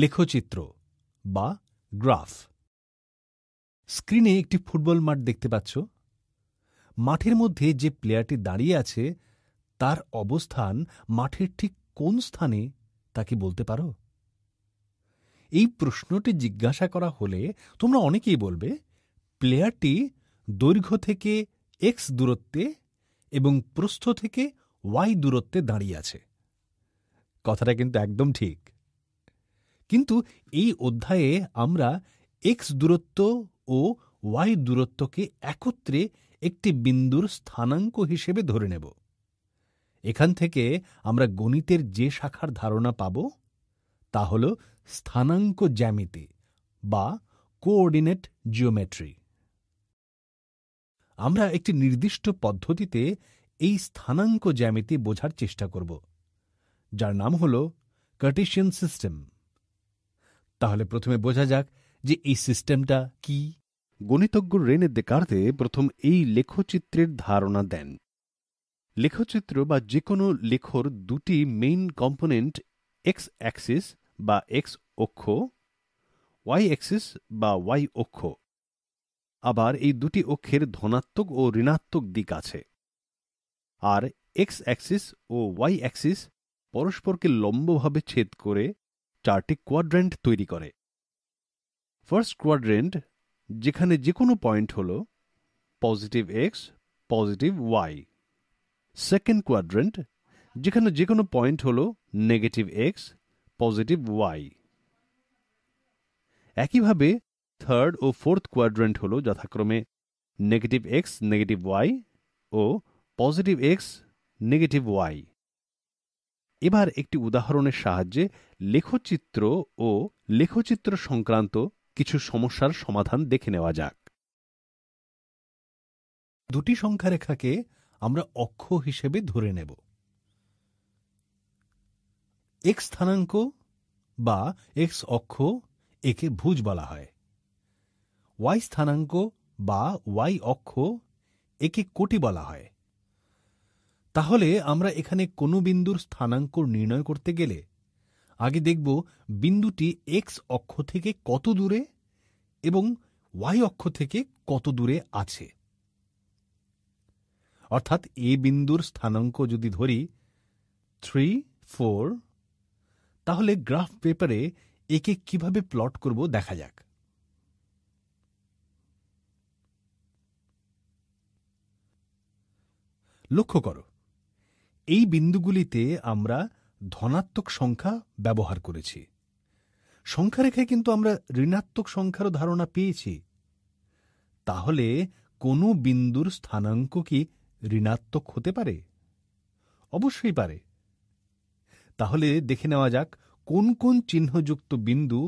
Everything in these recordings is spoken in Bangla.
লেখচিত্র বা গ্রাফ স্ক্রিনে একটি ফুটবল মাঠ দেখতে পাচ্ছ মাঠের মধ্যে যে প্লেয়ারটি দাঁড়িয়ে আছে তার অবস্থান মাঠের ঠিক কোন স্থানে তাকে বলতে পারো এই প্রশ্নটি জিজ্ঞাসা করা হলে তোমরা অনেকেই বলবে প্লেয়ারটি দৈর্ঘ্য থেকে এক্স দূরত্বে এবং প্রস্থ থেকে ওয়াই দূরত্বে দাঁড়িয়ে আছে কথাটা কিন্তু একদম ঠিক কিন্তু এই অধ্যায়ে আমরা এক্স দূরত্ব ও ওয়াই দূরত্বকে একত্রে একটি বিন্দুর স্থানাঙ্ক হিসেবে ধরে নেব এখান থেকে আমরা গণিতের যে শাখার ধারণা পাব তা হল স্থানাঙ্ক জ্যামিতি বা কোঅর্ডিনেট জিওমেট্রি আমরা একটি নির্দিষ্ট পদ্ধতিতে এই স্থানাঙ্ক জ্যামিতি বোঝার চেষ্টা করব যার নাম হল কার্টিশিয়ান সিস্টেম তাহলে প্রথমে বোঝা যাক যে এই সিস্টেমটা কি গণিতজ্ঞ রেনে দেকার্তে প্রথম এই লেখচিত্রের ধারণা দেন লেখচিত্র বা যে কোনো লেখর দুটি মেইন কম্পোনেন্ট এক্স অ্যাক্সিস বা এক্স অক্ষ ওয়াই অ্যাক্সিস বা ওয়াই অক্ষ আবার এই দুটি অক্ষের ধনাত্মক ও ঋণাত্মক দিক আছে আর এক্স অ্যাক্সিস ও ওয়াই অ্যাক্সিস পরস্পরকে লম্বভাবে ছেদ করে চারটি কোয়াড্রেন্ট তৈরি করে ফার্স্ট কোয়াড্রেন্ট যেখানে যে কোনো পয়েন্ট হল positive x positive y second quadrant যেখানে যে কোনো পয়েন্ট হল নেগেটিভ এক্স পজিটিভ ওয়াই একইভাবে থার্ড ও ফোর্থ কোয়াড্রেন্ট হল যথাক্রমে নেগেটিভ এক্স নেগেটিভ ওয়াই ও পজিটিভ এক্স নেগেটিভ ওয়াই এবার একটি উদাহরণের সাহায্যে লেখচিত্র ও লেখচিত্র সংক্রান্ত কিছু সমস্যার সমাধান দেখে নেওয়া যাক দুটি সংখ্যারেখাকে আমরা অক্ষ হিসেবে ধরে নেব এক স্থানাঙ্ক বা এক্স অক্ষ একে ভুজ বলা হয় ওয়াই স্থানাঙ্ক বা ওয়াই অক্ষ একে কোটি বলা হয় তাহলে আমরা এখানে কোনো বিন্দুর স্থানাঙ্ক নির্ণয় করতে গেলে আগে দেখব বিন্দুটি এক্স অক্ষ থেকে কত দূরে এবং ওয়াই অক্ষ থেকে কত দূরে আছে অর্থাৎ এ বিন্দুর স্থানাঙ্ক যদি ধরি থ্রি ফোর তাহলে গ্রাফ পেপারে একে কিভাবে প্লট করব দেখা যাক লক্ষ্য করো এই বিন্দুগুলিতে আমরা ধনাত্মক সংখ্যা ব্যবহার করেছি সংখ্যারেখায় কিন্তু আমরা ঋণাত্মক সংখ্যারও ধারণা পেয়েছি তাহলে কোনো বিন্দুর স্থানাঙ্ক কি ঋণাত্মক হতে পারে অবশ্যই পারে তাহলে দেখে নেওয়া যাক কোন কোন চিহ্নযুক্ত বিন্দু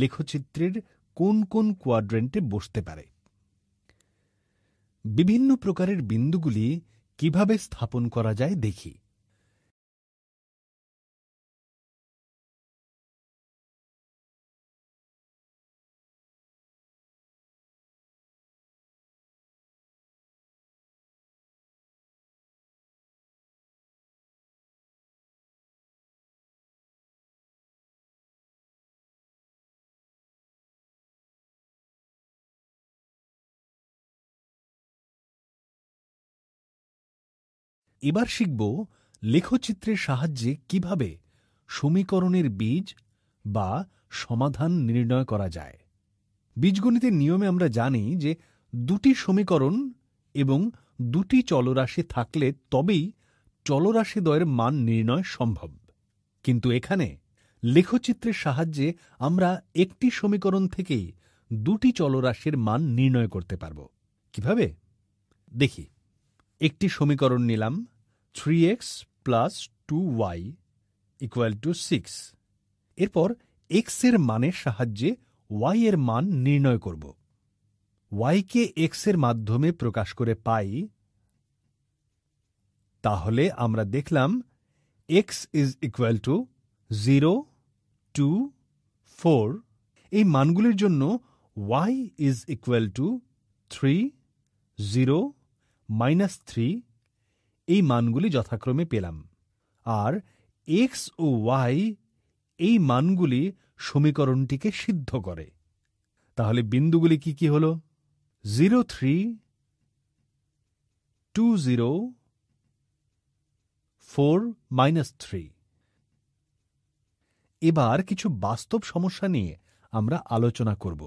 লেখচিত্রের কোন কোন কোয়াড্রেন্টে বসতে পারে বিভিন্ন প্রকারের বিন্দুগুলি কিভাবে স্থাপন করা যায় দেখি এবার শিখব লেখচিত্রের সাহায্যে কিভাবে সমীকরণের বীজ বা সমাধান নির্ণয় করা যায় বীজগণিতের নিয়মে আমরা জানি যে দুটি সমীকরণ এবং দুটি চলরাশি থাকলে তবেই চলরাশিদ্বয়ের মান নির্ণয় সম্ভব কিন্তু এখানে লেখচিত্রের সাহায্যে আমরা একটি সমীকরণ থেকেই দুটি চলরাশির মান নির্ণয় করতে পারব কিভাবে দেখি একটি সমীকরণ নিলাম three x plus two y equal to six এরপর এক্স এর মানের সাহায্যে ওয়াই এর মান নির্ণয় করব ওয়াইকে এক্স এর মাধ্যমে প্রকাশ করে পাই তাহলে আমরা দেখলাম x is equal to zero two four এই মানগুলির জন্য y is equal to three zero minus three এই মানগুলি যথাক্রমে পেলাম আর এক্স ও ওয়াই এই মানগুলি সমীকরণটিকে সিদ্ধ করে তাহলে বিন্দুগুলি কি কি হল zero three two zero four minus three এবার কিছু বাস্তব সমস্যা নিয়ে আমরা আলোচনা করব